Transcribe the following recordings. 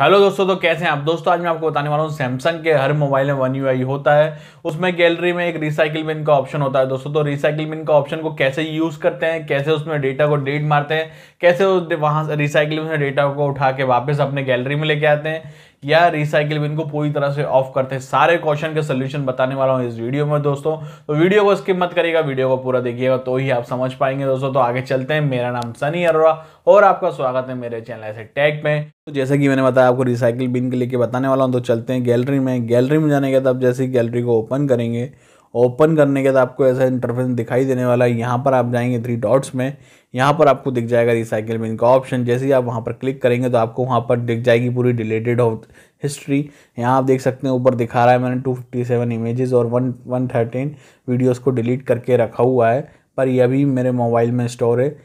hello दोस्तों तो कैसे हैं आप दोस्तों आज मैं आपको बताने वाला हूँ सैमसंग के हर मोबाइल में वन यू होता है उसमें गैलरी में एक रिसाइकिल बिन का ऑप्शन होता है दोस्तों तो रिसाइकिल बिन का ऑप्शन को कैसे यूज़ करते हैं कैसे उसमें डेटा को डेट मारते हैं कैसे उस वहाँ रिसाइकिल में डेटा को उठा के वापस अपने गैलरी में लेके आते हैं या रिसाइकिल बिन को पूरी तरह से ऑफ करते हैं सारे क्वेश्चन के सोल्यूशन बताने वाला हूँ इस वीडियो में दोस्तों तो वीडियो को स्किप मत करिएगा वीडियो को पूरा देखिएगा तो ही आप समझ पाएंगे दोस्तों तो आगे चलते हैं मेरा नाम सनी अरोरा और आपका स्वागत है मेरे चैनल ऐसे टैग में तो जैसे कि मैंने बताया आपको रिसाइकिल बिन के लेके बताने वाला हूँ तो चलते हैं गैलरी में गैलरी में जाने के बाद जैसे गैलरी को ओपन करेंगे ओपन करने के बाद आपको ऐसा इंटरफेस दिखाई देने वाला है यहाँ पर आप जाएंगे थ्री डॉट्स में यहाँ पर आपको दिख जाएगा रिसाइकिल बिन का ऑप्शन जैसे ही आप वहाँ पर क्लिक करेंगे तो आपको वहाँ पर दिख जाएगी पूरी डिलेटेड ऑफ हिस्ट्री यहाँ आप देख सकते हैं ऊपर दिखा रहा है मैंने 257 इमेजेस और वन वन थर्टीन वीडियोज़ को डिलीट करके रखा हुआ है पर यह भी मेरे मोबाइल में स्टोर है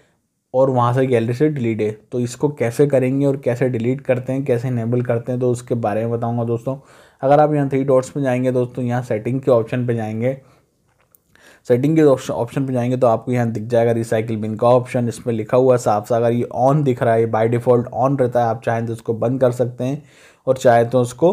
और वहाँ से गैलरी से डिलीट है तो इसको कैसे करेंगे और कैसे डिलीट करते हैं कैसे इनेबल करते हैं तो उसके बारे में बताऊँगा दोस्तों अगर आप यहाँ थ्री डॉट्स पे जाएंगे दोस्तों यहाँ सेटिंग के ऑप्शन पे जाएंगे सेटिंग के ऑप्शन पे जाएंगे तो आपको यहाँ दिख जाएगा रिसाइकिल बिन का ऑप्शन इसमें लिखा हुआ है साफ सा अगर ये ऑन दिख रहा है बाय डिफ़ॉल्ट ऑन रहता है आप चाहें तो उसको बंद कर सकते हैं और चाहें तो उसको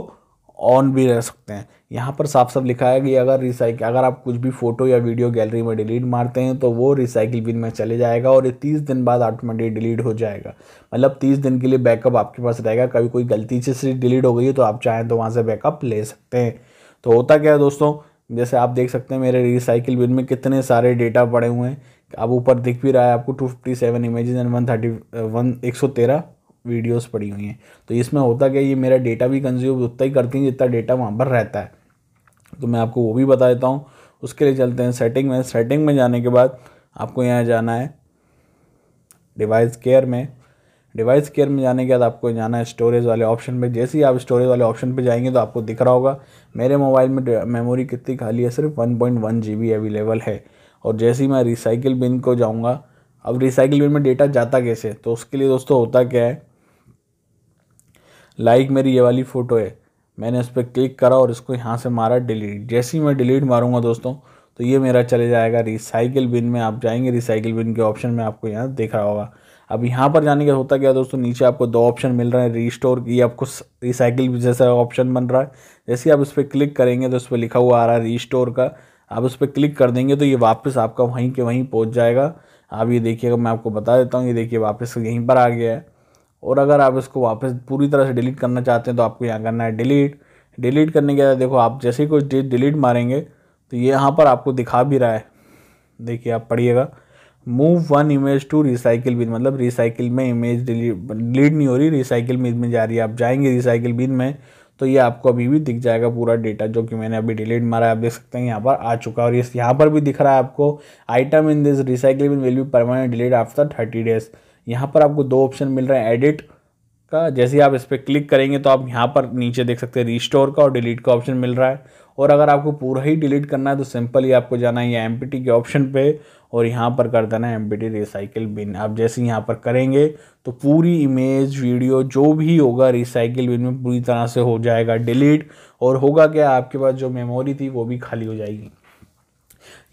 ऑन भी रह सकते हैं यहाँ पर साफ साफ लिखा है कि अगर रिसाइकिल अगर आप कुछ भी फ़ोटो या वीडियो गैलरी में डिलीट मारते हैं तो वो रिसाइकिल बिन में चले जाएगा और ये तीस दिन बाद ऑटोमेटिक डिलीट हो जाएगा मतलब तीस दिन के लिए बैकअप आपके पास रहेगा कभी कोई गलती से सिर्फ डिलीट हो गई है तो आप चाहें तो वहाँ से बैकअप ले सकते हैं तो होता क्या है दोस्तों जैसे आप देख सकते हैं मेरे रिसाइकिल बिन में कितने सारे डेटा पड़े हुए हैं अब ऊपर दिख भी रहा है आपको two fifty seven images and one thirty one एक सौ तेरह वीडियोस पड़ी हुई हैं तो इसमें होता क्या ये मेरा डेटा भी कंज्यूम उतना ही करती हैं जितना डेटा वहाँ पर रहता है तो मैं आपको वो भी बता देता हूँ उसके लिए चलते हैं सेटिंग में सेटिंग में जाने के बाद आपको यहाँ जाना है डिवाइस केयर में डिवाइस केयर में जाने के बाद आपको जाना है स्टोरेज वाले ऑप्शन पर जैसे ही आप स्टोरेज वाले ऑप्शन पर जाएंगे तो आपको दिख रहा होगा मेरे मोबाइल में मेमोरी कितनी खाली है सिर्फ one point one G B available है और जैसे ही मैं रिसाइकिल बिन को जाऊँगा अब रिसाइकिल बिन में डेटा जाता कैसे तो उसके लिए दोस्तों होता क्या है लाइक मेरी ये वाली फ़ोटो है मैंने उस पर क्लिक करा और इसको यहाँ से मारा डिलीट जैसे ही मैं डिलीट मारूंगा दोस्तों तो ये मेरा चले जाएगा रिसाइकिल बिन में आप जाएंगे रिसाइकिल बिन के ऑप्शन में आपको यहाँ देख रहा होगा अब यहाँ पर जाने का होता क्या दोस्तों नीचे आपको दो ऑप्शन मिल रहा है रीस्टोर ये आपको रिसाइकिल जैसा ऑप्शन बन रहा है जैसे आप इस पर क्लिक करेंगे तो उस पर लिखा हुआ आ रहा है रीस्टोर का आप उस पर क्लिक कर देंगे तो ये वापस आपका वहीं के वहीं पहुँच जाएगा आप ये देखिएगा मैं आपको बता देता हूँ ये देखिए वापस यहीं पर आ गया है और अगर आप इसको वापस पूरी तरह से डिलीट करना चाहते हैं तो आपको यहाँ करना है डिलीट डिलीट करने के बाद देखो आप जैसे ही कुछ चीज़ डिलीट मारेंगे तो ये यहाँ पर आपको दिखा भी रहा है देखिए आप पढ़िएगा move one image to recycle bin मतलब रिसाइकिल में इमेज डिलीट नहीं हो रही रिसाइकिल बिन में जा रही है आप जाएंगे रिसाइकिल बिन में तो ये आपको अभी भी दिख जाएगा पूरा डेटा जो कि मैंने अभी डिलीट मारा है आप देख सकते हैं यहाँ पर आ चुका है और इस यहाँ पर भी दिख रहा है आपको item in this recycle bin will be permanent delete after thirty days यहाँ पर आपको दो ऑप्शन मिल रहा है एडिट का जैसे ही आप इस पर क्लिक करेंगे तो आप यहाँ पर नीचे देख सकते हैं रिस्टोर का और डिलीट का ऑप्शन मिल रहा है और अगर आपको पूरा ही डिलीट करना है तो सिंपली आपको जाना है एम के ऑप्शन पे और यहाँ पर कर देना है एम रिसाइकिल बिन आप जैसे यहाँ पर करेंगे तो पूरी इमेज वीडियो जो भी होगा रिसाइकिल बिन में पूरी तरह से हो जाएगा डिलीट और होगा क्या आपके पास जो मेमोरी थी वो भी खाली हो जाएगी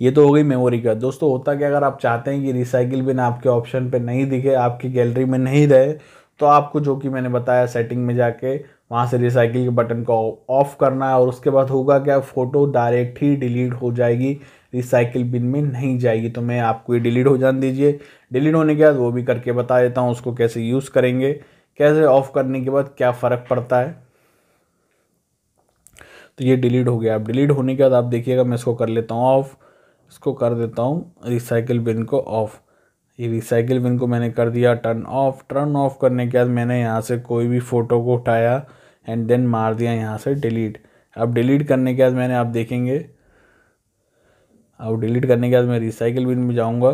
ये तो हो गई मेमोरी कार्ड दोस्तों होता क्या अगर आप चाहते हैं कि रिसाइकिल बिन आपके ऑप्शन पे नहीं दिखे आपकी गैलरी में नहीं रहे तो आपको जो कि मैंने बताया सेटिंग में जाके वहाँ से रिसाइकिल के बटन को ऑफ करना है और उसके बाद होगा क्या फ़ोटो डायरेक्ट ही डिलीट हो जाएगी रिसाइकिल बिन में नहीं जाएगी तो मैं आपको ये डिलीट हो जान दीजिए डिलीट होने के बाद वो भी करके बता देता हूँ उसको कैसे यूज़ करेंगे कैसे ऑफ़ करने के बाद क्या फ़र्क पड़ता है तो ये डिलीट हो गया अब डिलीट होने के बाद आप देखिएगा मैं इसको कर लेता हूँ ऑफ़ इसको कर देता हूँ रिसाइकिल बिन को ऑफ़ ये रिसाइकिल बिन को मैंने कर दिया टर्न ऑफ टर्न ऑफ करने के बाद मैंने यहाँ से कोई भी फ़ोटो को उठाया एंड देन मार दिया यहाँ से डिलीट अब डिलीट करने के बाद मैंने आप देखेंगे अब डिलीट करने के बाद मैं रिसाइकिल बिन में जाऊँगा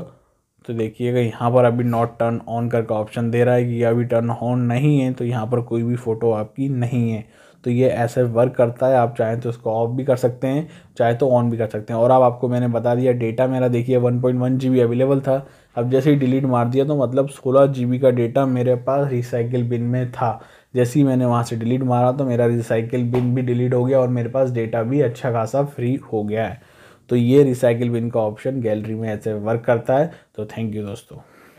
तो देखिएगा यहाँ पर अभी नॉट टर्न ऑन करके ऑप्शन दे रहा है कि अभी टर्न ऑन नहीं है तो यहाँ पर कोई भी फ़ोटो आपकी नहीं है तो ये ऐसे वर्क करता है आप चाहें तो इसको ऑफ भी कर सकते हैं चाहे तो ऑन भी कर सकते हैं और अब आपको मैंने बता दिया डेटा मेरा देखिए 1.1 बी अवेलेबल था अब जैसे ही डिलीट मार दिया तो मतलब जी बी का डेटा मेरे पास रिसाइकिल बिन में था जैसे ही मैंने वहाँ से डिलीट मारा तो मेरा रिसाइकिल बिन भी डिलीट हो गया और मेरे पास डेटा भी अच्छा खासा फ्री हो गया है तो ये रिसाइकिल बिन का ऑप्शन गैलरी में ऐसे वर्क करता है तो थैंक यू दोस्तों